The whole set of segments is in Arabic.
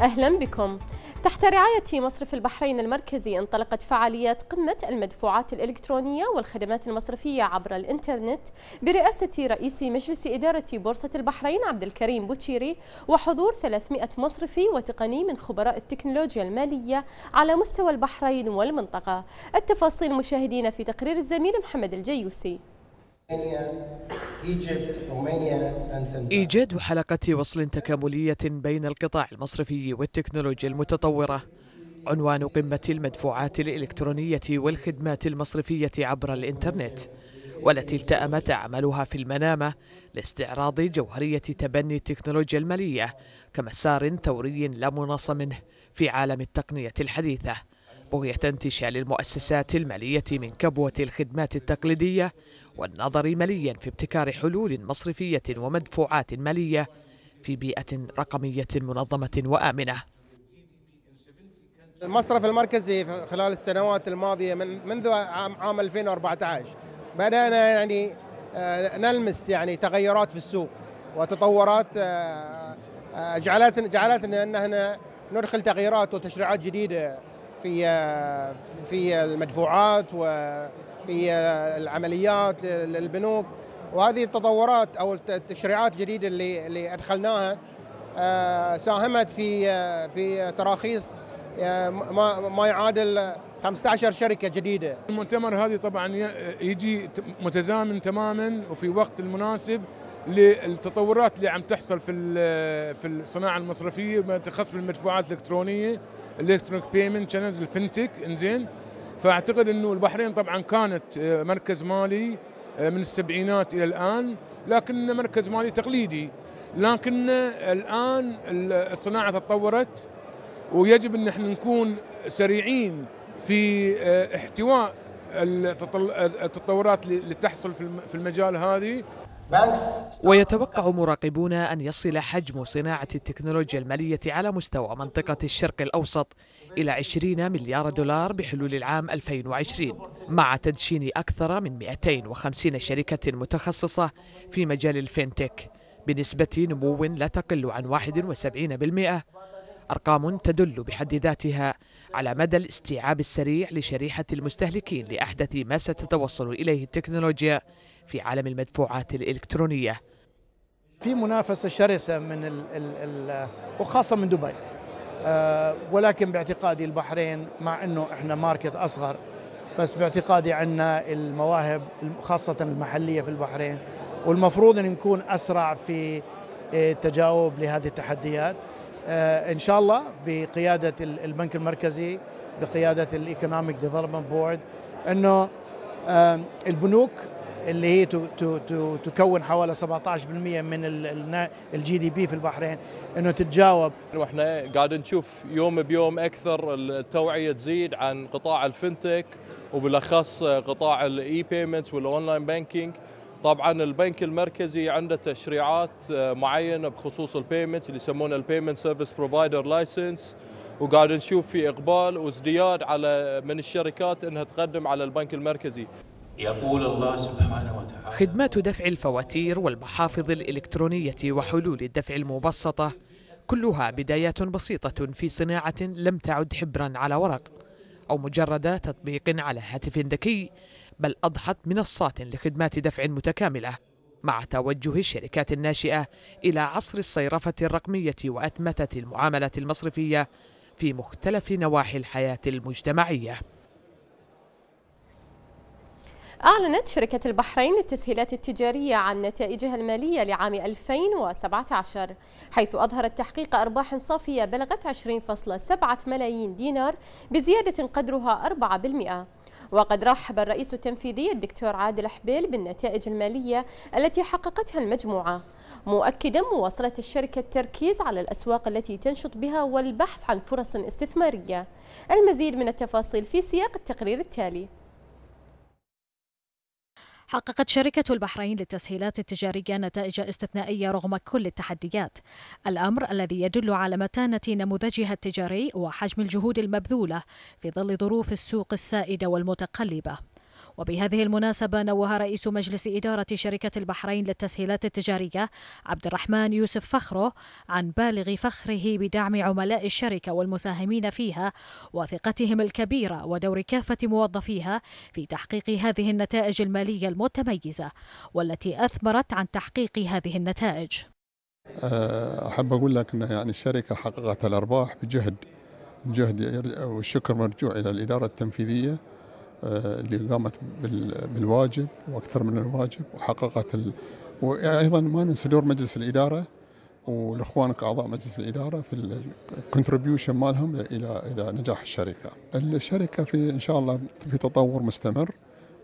أهلا بكم تحت رعاية مصرف البحرين المركزي انطلقت فعاليات قمة المدفوعات الإلكترونية والخدمات المصرفية عبر الإنترنت برئاسة رئيس مجلس إدارة بورصة البحرين عبد الكريم بوتشيري وحضور 300 مصرفي وتقني من خبراء التكنولوجيا المالية على مستوى البحرين والمنطقة التفاصيل مشاهدينا في تقرير الزميل محمد الجيوسي إيجاد حلقة وصل تكاملية بين القطاع المصرفي والتكنولوجيا المتطورة عنوان قمة المدفوعات الإلكترونية والخدمات المصرفية عبر الإنترنت والتي التأمت عملها في المنامة لاستعراض جوهرية تبني التكنولوجيا المالية كمسار ثوري لا مناص منه في عالم التقنية الحديثة بغية انتشال المؤسسات المالية من كبوة الخدمات التقليدية والنظر مليا في ابتكار حلول مصرفية ومدفوعات مالية في بيئة رقمية منظمة وآمنة المصرف المركزي خلال السنوات الماضية من منذ عام 2014 بدأنا يعني آه، نلمس يعني تغيرات في السوق وتطورات جعلتنا آه، آه، جعلتنا ان احنا ندخل تغييرات وتشريعات جديده في في المدفوعات في آه، العمليات للبنوك وهذه التطورات او التشريعات الجديده اللي اللي ادخلناها آه، ساهمت في آه، في تراخيص ما يعادل 15 شركه جديده. المؤتمر هذه طبعا يجي متزامن تماما وفي وقت المناسب للتطورات اللي عم تحصل في في الصناعه المصرفيه تخص بالمدفوعات الالكترونيه الالكترونيك بيمنت شانلز الفنتك انزين فاعتقد انه البحرين طبعا كانت آه، مركز مالي آه، من السبعينات الى الان لكن مركز مالي تقليدي لكن آه، الان الصناعه تطورت ويجب ان احنا نكون سريعين في احتواء التطورات اللي تحصل في المجال هذه ويتوقع مراقبون أن يصل حجم صناعة التكنولوجيا المالية على مستوى منطقة الشرق الأوسط إلى 20 مليار دولار بحلول العام 2020 مع تدشين أكثر من 250 شركة متخصصة في مجال الفينتك بنسبة نمو لا تقل عن 71% أرقام تدل بحد ذاتها على مدى الاستيعاب السريع لشريحة المستهلكين لأحدث ما ستتوصل إليه التكنولوجيا في عالم المدفوعات الإلكترونية في منافسة شرسة من ال ال الـ وخاصة من دبي آه، ولكن باعتقادي البحرين مع انه احنا ماركت اصغر بس باعتقادي عندنا المواهب خاصه المحليه في البحرين والمفروض ان نكون اسرع في آه، التجاوب لهذه التحديات آه، ان شاء الله بقياده البنك المركزي بقياده الايكونوميك ديفلوبمنت بورد انه البنوك اللي هي تكون حوالي 17% من الجي دي بي في البحرين انه تتجاوب واحنا قاعد نشوف يوم بيوم اكثر التوعيه تزيد عن قطاع الفنتك وبالاخص قطاع الاي بيمنتس والاونلاين بانكينج طبعا البنك المركزي عنده تشريعات معينه بخصوص البيمنتس اللي يسمونها البيمنت سيرفيس بروفايدر لايسنس وقاعد نشوف في اقبال وازدياد على من الشركات انها تقدم على البنك المركزي يقول الله سبحانه وتعالى خدمات دفع الفواتير والمحافظ الإلكترونية وحلول الدفع المبسطة كلها بدايات بسيطة في صناعة لم تعد حبرا على ورق أو مجرد تطبيق على هاتف ذكي بل أضحت منصات لخدمات دفع متكاملة مع توجه الشركات الناشئة إلى عصر الصيرفة الرقمية وأتمتة المعاملة المصرفية في مختلف نواحي الحياة المجتمعية أعلنت شركة البحرين للتسهيلات التجارية عن نتائجها المالية لعام 2017 حيث أظهرت تحقيق أرباح صافية بلغت 20.7 ملايين دينار بزيادة قدرها 4% وقد رحب الرئيس التنفيذي الدكتور عادل حبيل بالنتائج المالية التي حققتها المجموعة مؤكدا مواصلة الشركة التركيز على الأسواق التي تنشط بها والبحث عن فرص استثمارية المزيد من التفاصيل في سياق التقرير التالي حققت شركة البحرين للتسهيلات التجارية نتائج استثنائية رغم كل التحديات الأمر الذي يدل على متانة نموذجها التجاري وحجم الجهود المبذولة في ظل ظروف السوق السائدة والمتقلبة وبهذه المناسبة نوه رئيس مجلس إدارة شركة البحرين للتسهيلات التجارية عبد الرحمن يوسف فخره عن بالغ فخره بدعم عملاء الشركة والمساهمين فيها وثقتهم الكبيرة ودور كافة موظفيها في تحقيق هذه النتائج المالية المتميزة والتي أثمرت عن تحقيق هذه النتائج أه، أحب أقول لك أن يعني الشركة حققت الأرباح بجهد جهد والشكر مرجوع إلى الإدارة التنفيذية آه، اللي قامت بالواجب واكثر من الواجب وحققت ال... وايضا ما ننسى دور مجلس الاداره والاخوان كاعضاء مجلس الاداره في الكونتربيوشن مالهم الى الى نجاح الشركه. الشركه في ان شاء الله في تطور مستمر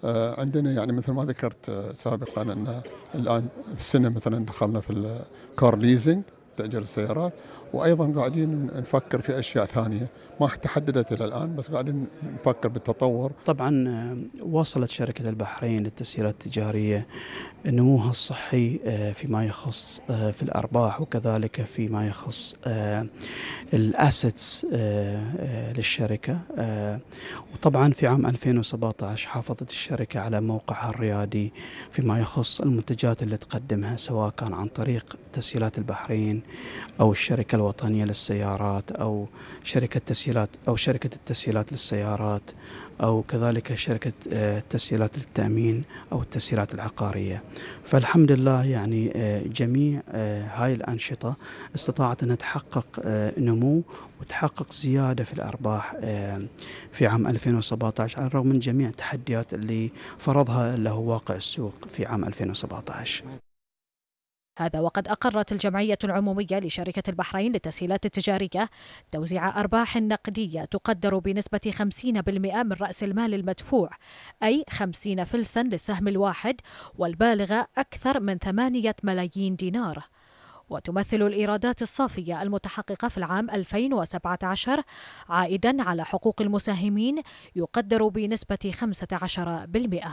آه، عندنا يعني مثل ما ذكرت آه، سابقا ان الان في السنه مثلا دخلنا في الكار ليزنج تأجير السيارات وأيضا قاعدين نفكر في أشياء ثانية ما تحددت إلى الآن بس قاعدين نفكر بالتطور طبعا آه، واصلت شركة البحرين للتسييرات التجارية نموها الصحي آه، فيما يخص آه، في الأرباح وكذلك فيما يخص آه، الأسيتس للشركة وطبعا في عام 2017 حافظت الشركة على موقعها الريادي فيما يخص المنتجات اللي تقدمها سواء كان عن طريق تسهيلات البحرين أو الشركة الوطنية للسيارات أو شركة تسهيلات أو شركة التسهيلات للسيارات أو كذلك شركة آه، تسهيلات للتأمين أو التسهيلات العقارية فالحمد لله يعني آه، جميع آه، هاي الأنشطة استطاعت أن تحقق نمو وتحقق زيادة في الأرباح في عام 2017 على الرغم من جميع التحديات اللي فرضها له واقع السوق في عام 2017 هذا وقد أقرت الجمعية العمومية لشركة البحرين للتسهيلات التجارية توزيع أرباح نقدية تقدر بنسبة 50% من رأس المال المدفوع أي 50 فلسا للسهم الواحد والبالغة أكثر من 8 ملايين دينار وتمثل الإيرادات الصافية المتحققة في العام 2017 عائدا على حقوق المساهمين يقدر بنسبة 15%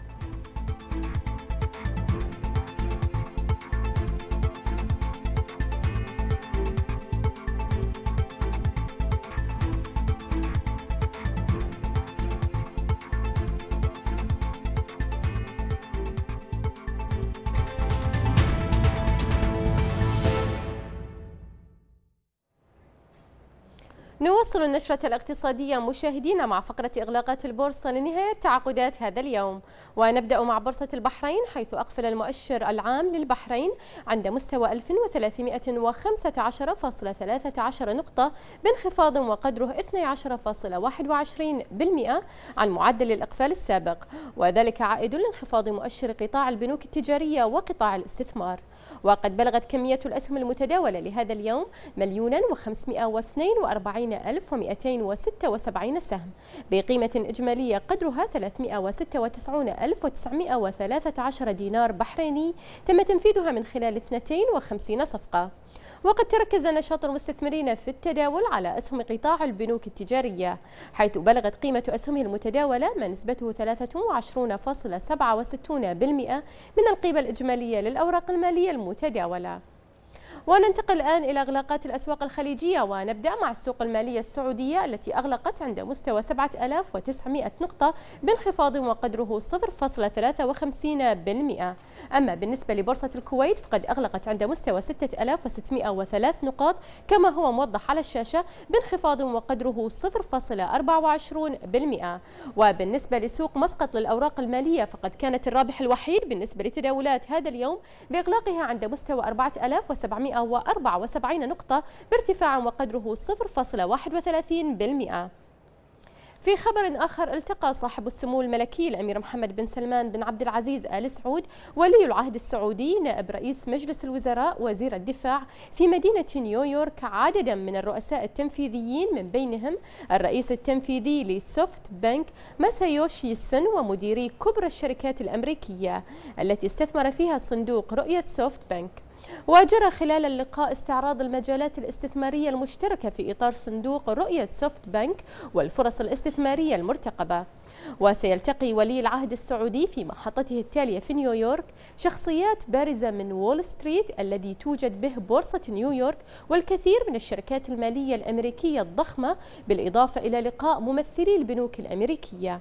نواصل النشرة الاقتصادية مشاهدينا مع فقرة إغلاقات البورصة لنهاية تعاقدات هذا اليوم ونبدأ مع بورصة البحرين حيث أقفل المؤشر العام للبحرين عند مستوى 1315.13 نقطة بانخفاض وقدره 12.21% عن معدل الإقفال السابق وذلك عائد لانخفاض مؤشر قطاع البنوك التجارية وقطاع الاستثمار وقد بلغت كمية الأسهم المتداولة لهذا اليوم مليونا واثنين وأربعين ألف 1276 سهم بقيمة إجمالية قدرها 396913 دينار بحريني تم تنفيذها من خلال 52 صفقة وقد تركز نشاط المستثمرين في التداول على أسهم قطاع البنوك التجارية حيث بلغت قيمة أسهمه المتداولة ما نسبته 23.67% من القيمة الإجمالية للأوراق المالية المتداولة وننتقل الآن إلى إغلاقات الأسواق الخليجية ونبدأ مع السوق المالية السعودية التي أغلقت عند مستوى 7900 نقطة بانخفاض وقدره 0.53% أما بالنسبة لبورصة الكويت فقد أغلقت عند مستوى 6603 نقاط كما هو موضح على الشاشة بانخفاض وقدره 0.24% وبالنسبة لسوق مسقط للأوراق المالية فقد كانت الرابح الوحيد بالنسبة لتداولات هذا اليوم بإغلاقها عند مستوى 4700 474 نقطة بارتفاع وقدره 0.31% في خبر آخر التقى صاحب السمو الملكي الأمير محمد بن سلمان بن عبد العزيز آل سعود ولي العهد السعودي نائب رئيس مجلس الوزراء وزير الدفاع في مدينة نيويورك عددا من الرؤساء التنفيذيين من بينهم الرئيس التنفيذي لسوفت بنك ماسايوشي سن ومديري كبرى الشركات الأمريكية التي استثمر فيها صندوق رؤية سوفت بنك وجرى خلال اللقاء استعراض المجالات الاستثمارية المشتركة في إطار صندوق رؤية سوفت بنك والفرص الاستثمارية المرتقبة وسيلتقي ولي العهد السعودي في محطته التالية في نيويورك شخصيات بارزة من وول ستريت الذي توجد به بورصة نيويورك والكثير من الشركات المالية الأمريكية الضخمة بالإضافة إلى لقاء ممثلي البنوك الأمريكية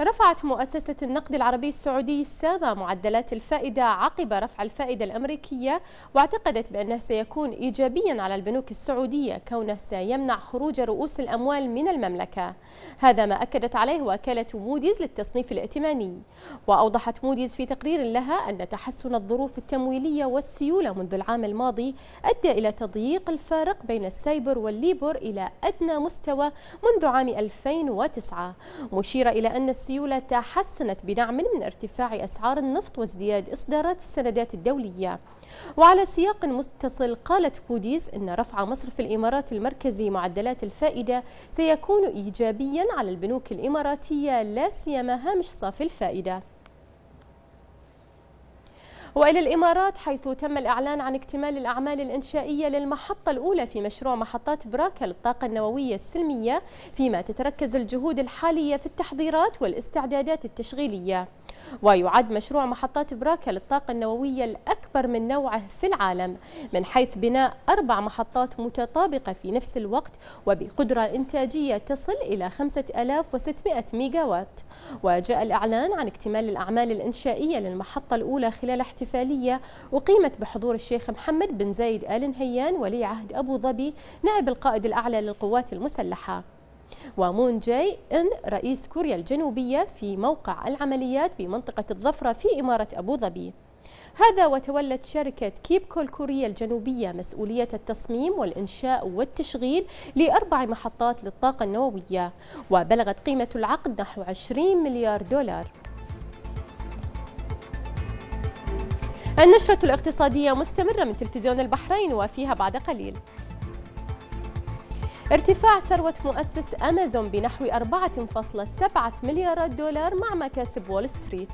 رفعت مؤسسة النقد العربي السعودي السامة معدلات الفائدة عقب رفع الفائدة الأمريكية واعتقدت بأنه سيكون إيجابيا على البنوك السعودية كونه سيمنع خروج رؤوس الأموال من المملكة هذا ما أكدت عليه وكالة موديز للتصنيف الائتماني وأوضحت موديز في تقرير لها أن تحسن الظروف التمويلية والسيولة منذ العام الماضي أدى إلى تضييق الفارق بين السايبر والليبر إلى أدنى مستوى منذ عام 2009 مشيرة إلى أن السيولة تحسنت بدعم من ارتفاع أسعار النفط وازدياد إصدارات السندات الدولية وعلى سياق متصل قالت بوديز أن رفع مصرف الإمارات المركزي معدلات الفائدة سيكون إيجابيا على البنوك الإماراتية لا سيما هامش صافي الفائدة وإلى الإمارات حيث تم الإعلان عن اكتمال الأعمال الإنشائية للمحطة الأولى في مشروع محطات براكا للطاقة النووية السلمية فيما تتركز الجهود الحالية في التحضيرات والاستعدادات التشغيلية ويعد مشروع محطات براكا للطاقة النووية الأكبر من نوعه في العالم من حيث بناء أربع محطات متطابقة في نفس الوقت وبقدرة إنتاجية تصل إلى 5600 ميجا وات وجاء الإعلان عن اكتمال الأعمال الإنشائية للمحطة الأولى خلال احتفالية أقيمت بحضور الشيخ محمد بن زايد آل نهيان ولي عهد أبو ظبي نائب القائد الأعلى للقوات المسلحة ومون جاي إن رئيس كوريا الجنوبية في موقع العمليات بمنطقة الظفرة في إمارة أبو ظبي هذا وتولت شركة كيبكو الكورية الجنوبية مسؤولية التصميم والإنشاء والتشغيل لأربع محطات للطاقة النووية وبلغت قيمة العقد نحو 20 مليار دولار النشرة الاقتصادية مستمرة من تلفزيون البحرين وفيها بعد قليل ارتفاع ثروة مؤسس أمازون بنحو 4.7 مليارات دولار مع مكاسب وول ستريت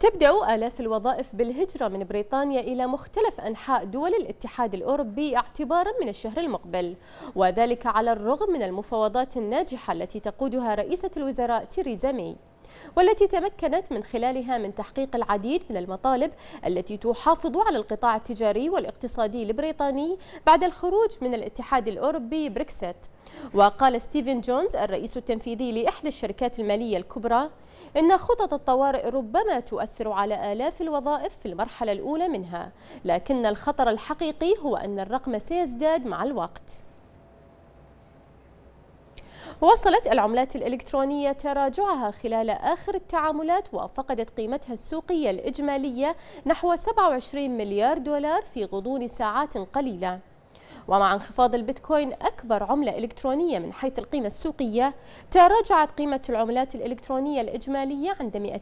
تبدأ آلاف الوظائف بالهجرة من بريطانيا إلى مختلف أنحاء دول الاتحاد الأوروبي اعتبارا من الشهر المقبل وذلك على الرغم من المفاوضات الناجحة التي تقودها رئيسة الوزراء تيريزا مي والتي تمكنت من خلالها من تحقيق العديد من المطالب التي تحافظ على القطاع التجاري والاقتصادي البريطاني بعد الخروج من الاتحاد الأوروبي بريكسيت وقال ستيفن جونز الرئيس التنفيذي لإحدى الشركات المالية الكبرى إن خطط الطوارئ ربما تؤثر على آلاف الوظائف في المرحلة الأولى منها لكن الخطر الحقيقي هو أن الرقم سيزداد مع الوقت وصلت العملات الإلكترونية تراجعها خلال آخر التعاملات وفقدت قيمتها السوقية الإجمالية نحو 27 مليار دولار في غضون ساعات قليلة ومع انخفاض البيتكوين أكبر عملة إلكترونية من حيث القيمة السوقية تراجعت قيمة العملات الإلكترونية الإجمالية عند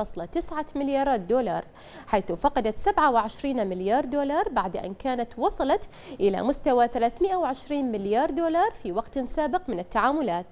293.9 مليارات دولار حيث فقدت 27 مليار دولار بعد أن كانت وصلت إلى مستوى 320 مليار دولار في وقت سابق من التعاملات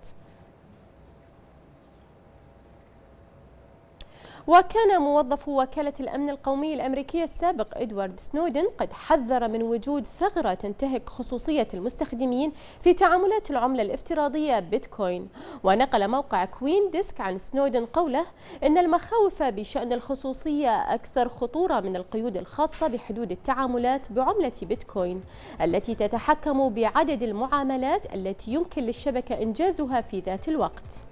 وكان موظف وكالة الأمن القومي الأمريكية السابق إدوارد سنودن قد حذر من وجود ثغرة تنتهك خصوصية المستخدمين في تعاملات العملة الافتراضية بيتكوين ونقل موقع كوين ديسك عن سنودن قوله إن المخاوف بشأن الخصوصية أكثر خطورة من القيود الخاصة بحدود التعاملات بعملة بيتكوين التي تتحكم بعدد المعاملات التي يمكن للشبكة إنجازها في ذات الوقت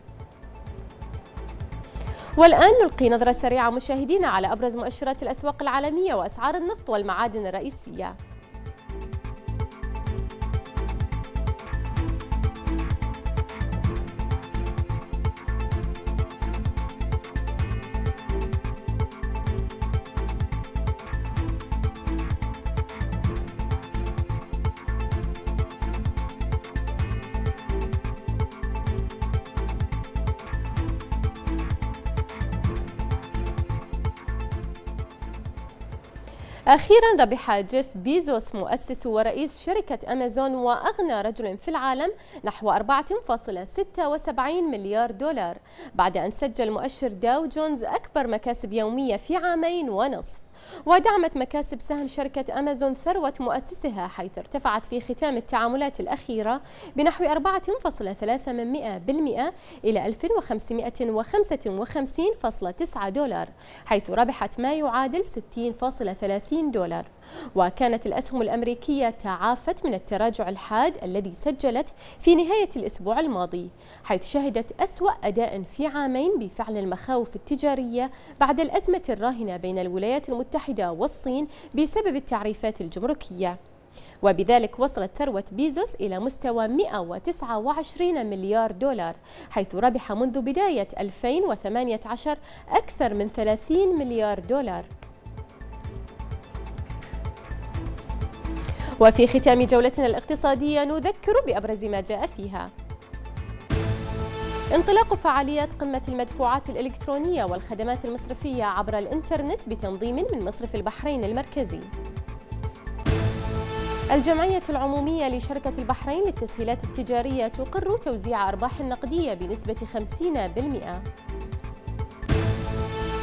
والآن نلقي نظرة سريعة مشاهدينا على أبرز مؤشرات الأسواق العالمية وأسعار النفط والمعادن الرئيسية أخيرا ربح جيف بيزوس مؤسس ورئيس شركة أمازون وأغنى رجل في العالم نحو 4.76 مليار دولار بعد أن سجل مؤشر داو جونز أكبر مكاسب يومية في عامين ونصف ودعمت مكاسب سهم شركة أمازون ثروة مؤسسها حيث ارتفعت في ختام التعاملات الأخيرة بنحو 4.3% إلى 1555.9 دولار حيث ربحت ما يعادل 60.30 دولار وكانت الأسهم الأمريكية تعافت من التراجع الحاد الذي سجلت في نهاية الأسبوع الماضي حيث شهدت أسوأ أداء في عامين بفعل المخاوف التجارية بعد الأزمة الراهنة بين الولايات المتحدة المتحدة والصين بسبب التعريفات الجمركية وبذلك وصلت ثروة بيزوس إلى مستوى 129 مليار دولار حيث ربح منذ بداية 2018 أكثر من 30 مليار دولار وفي ختام جولتنا الاقتصادية نذكر بأبرز ما جاء فيها انطلاق فعاليات قمة المدفوعات الإلكترونية والخدمات المصرفية عبر الإنترنت بتنظيم من مصرف البحرين المركزي الجمعية العمومية لشركة البحرين للتسهيلات التجارية تقر توزيع أرباح نقدية بنسبة 50%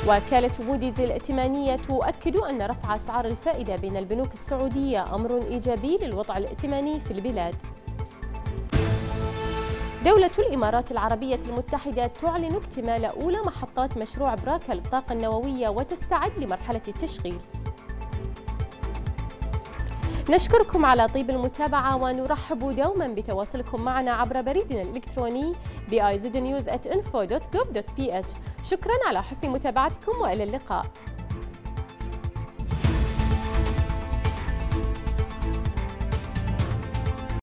وكالة موديز الائتمانية تؤكد أن رفع أسعار الفائدة بين البنوك السعودية أمر إيجابي للوضع الائتماني في البلاد دولة الإمارات العربية المتحدة تعلن اكتمال أولى محطات مشروع براكا للطاقة النووية وتستعد لمرحلة التشغيل نشكركم على طيب المتابعة ونرحب دوما بتواصلكم معنا عبر بريدنا الإلكتروني biznews@info.gov.ph شكرا على حسن متابعتكم وإلى اللقاء